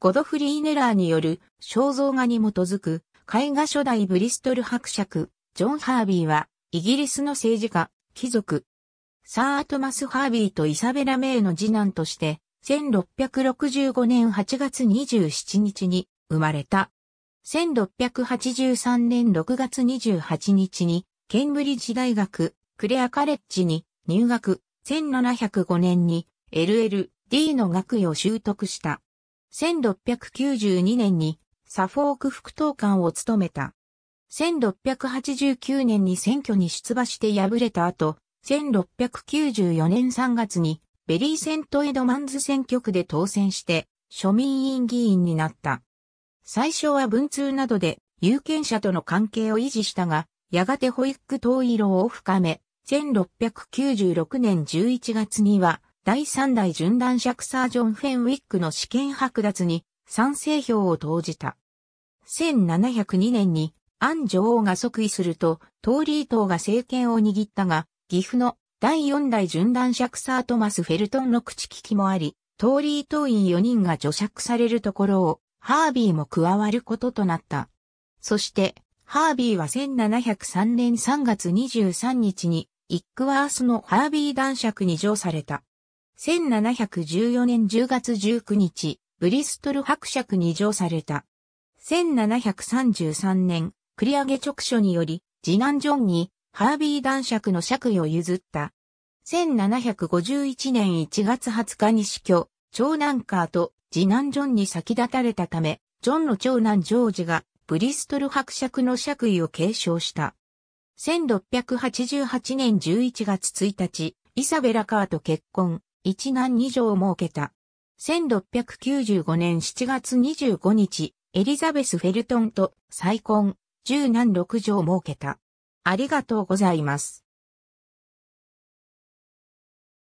ゴドフリー・ネラーによる肖像画に基づく絵画初代ブリストル伯爵、ジョン・ハービーは、イギリスの政治家、貴族、サー・トマス・ハービーとイサベラ・メイの次男として、1665年8月27日に生まれた。1683年6月28日に、ケンブリッジ大学、クレアカレッジに入学、1705年に LLD の学位を習得した。1692年にサフォーク副統官を務めた。1689年に選挙に出馬して敗れた後、1694年3月にベリーセントエドマンズ選挙区で当選して庶民委員議員になった。最初は文通などで有権者との関係を維持したが、やがて保育統一論を深め、1696年11月には第3代準男爵サージョン・フェンウィックの試験剥奪に賛成票を投じた。1702年にアン女王が即位すると、トーリー党が政権を握ったが、岐阜の第4代準男爵サートマス・フェルトンの口利きもあり、トーリー党員4人が除爵されるところを、ハービーも加わることとなった。そして、ハービーは1703年3月23日に、イックワースのハービー男爵に上された。1714年10月19日、ブリストル伯爵に上された。1733年、繰り上げ直書により、次男ジョンに、ハービー男爵の爵位を譲った。1751年1月20日に死去、長男カーと次男ジョンに先立たれたため、ジョンの長男ジョージが、ブリストル伯爵の爵位を継承した。1688年11月1日、イサベラカーと結婚。一男二女を設けた。1695年7月25日、エリザベス・フェルトンと再婚、十何男条女を設けた。ありがとうございます。